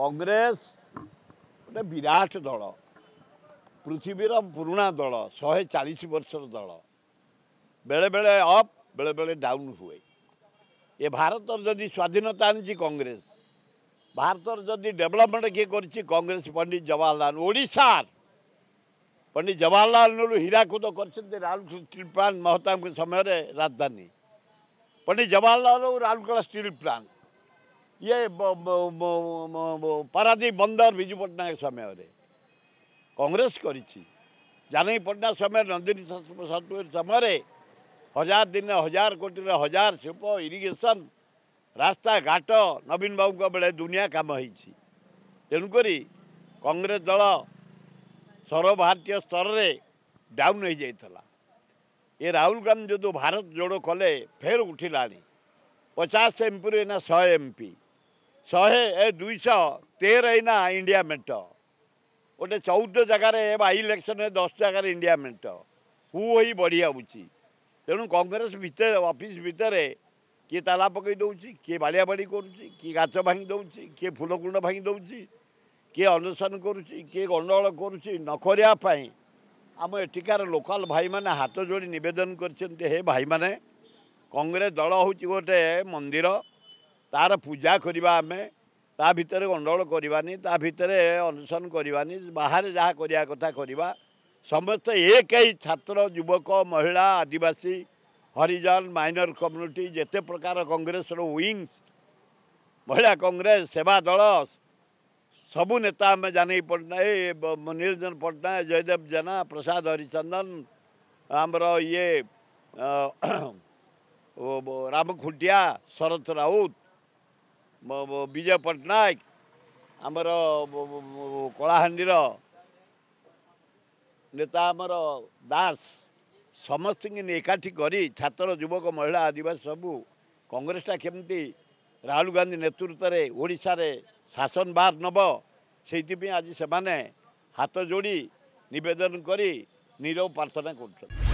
কংগ্রেস ଗୋଟେ ବିରାଟ ଦଳ ପୃଥିବୀର ପୁରୁଣା ଦଳ ଶହେ ଚାଳିଶ ବର୍ଷର ଦଳ ବେଳେବେଳେ ଅପ୍ ବେଳେବେଳେ ଡାଉନ୍ ହୁଏ ଏ ଭାରତର ଯଦି ସ୍ୱାଧୀନତା ଆଣିଛି କଂଗ୍ରେସ ଭାରତର ଯଦି ଡେଭଲପମେଣ୍ଟ କିଏ କରିଛି କଂଗ୍ରେସ ପଣ୍ଡିତ ଜବାହରଲାଲ ଓଡ଼ିଶାର ପଣ୍ଡିତ ଜବାହରଲାଲ ନେହରୁ ହୀରାକୁଦ କରିଛନ୍ତି ରାଉରକେଲା ଷ୍ଟିଲ୍ ପ୍ଲାଣ୍ଟ ମହତାବଙ୍କ ସମୟରେ ରାଜଧାନୀ ପଣ୍ଡିତ ଜବାହରଲାଲ ରାଉରକେଲା ଷ୍ଟିଲ୍ ପ୍ଲାଣ୍ଟ ଇଏ ପାରାଦ୍ୱୀପ ବନ୍ଦର ବିଜୁ ପଟ୍ଟନାୟକ ସମୟରେ କଂଗ୍ରେସ କରିଛି ଜାନକୀ ପଟ୍ଟନାୟକ ସମୟରେ ନନ୍ଦିନୀ ସଫ୍ଟୱେର୍ ସମୟରେ ହଜାର ଦିନେ ହଜାର କୋଟିରେ ହଜାର ଶିଳ୍ପ ଇରିଗେସନ୍ ରାସ୍ତାଘାଟ ବାବୁଙ୍କ ବେଳେ ଦୁନିଆ କାମ ହେଇଛି ତେଣୁକରି କଂଗ୍ରେସ ଦଳ ସର୍ବଭାରତୀୟ ସ୍ତରରେ ଡାଉନ୍ ହୋଇଯାଇଥିଲା ଏ ରାହୁଲ ଗାନ୍ଧୀ ଯଦି ଭାରତ ଯୋଡ଼ କଲେ ଫେର୍ ଉଠିଲାଣି ପଚାଶ ଏମ୍ପିରୁ ଏଇନା ଶହେ ଏମ୍ପି ଶହେ ଏ ଦୁଇଶହ ତେର ଏଇନା ଇଣ୍ଡିଆ ମେଣ୍ଟ ଗୋଟେ ଚଉଦ ଜାଗାରେ ବାଇ ଇଲେକ୍ସନରେ ଦଶ ଜାଗାରେ ଇଣ୍ଡିଆ ମେଣ୍ଟ ହୁ ହୋଇ ବଢ଼ି ଯାଉଛି ତେଣୁ କଂଗ୍ରେସ ଭିତରେ ଅଫିସ୍ ଭିତରେ କିଏ ତାଲା ପକାଇ ଦେଉଛି କିଏ ବାଳିଆ ବାଡ଼ି କରୁଛି କିଏ ଗାତ ଭାଙ୍ଗି ଦେଉଛି କିଏ ଫୁଲ ଫୁଲକୁଣ୍ଡ ଭାଙ୍ଗି ଦେଉଛି କିଏ ଅନୁଷ୍ଠାନ କରୁଛି କିଏ ଗଣ୍ଡଗୋଳ କରୁଛି ନ କରିବା ପାଇଁ ଆମ ଏଠିକାର ଲୋକାଲ ଭାଇମାନେ ହାତ ଯୋଡ଼ି ନିବେଦନ କରିଛନ୍ତି ହେ ଭାଇମାନେ କଂଗ୍ରେସ ଦଳ ହେଉଛି ଗୋଟେ ମନ୍ଦିର तार पूजा करवा ता भितर गंडोल करवानी ता भितर अनुसरण करवानी बाहर जहाँ करवा कथा करवा समस्त एक ही छात्र युवक महिला आदिवासी हरिजन माइनर कम्युनिटी जिते प्रकार कंग्रेस विंग्स महिला कांग्रेस सेवा दल सबू नेता आम जान पटनायक निरंजन पट्टनायक जयदेव जेना प्रसाद हरिचंदन आमर ये राम खुंटिया शरत राउत ବିଜୟ ପଟ୍ଟନାୟକ ଆମର କଳାହାଣ୍ଡିର ନେତା ଆମର ଦାସ ସମସ୍ତଙ୍କୁ ଏକାଠି କରି ଛାତ୍ର ଯୁବକ ମହିଳା ଆଦିବାସୀ ସବୁ କଂଗ୍ରେସଟା କେମିତି ରାହୁଲ ଗାନ୍ଧୀ ନେତୃତ୍ୱରେ ଓଡ଼ିଶାରେ ଶାସନ ବାହାର ନେବ ସେଇଥିପାଇଁ ଆଜି ସେମାନେ ହାତ ଯୋଡ଼ି ନିବେଦନ କରି ନିରବ ପ୍ରାର୍ଥନା କରୁଛନ୍ତି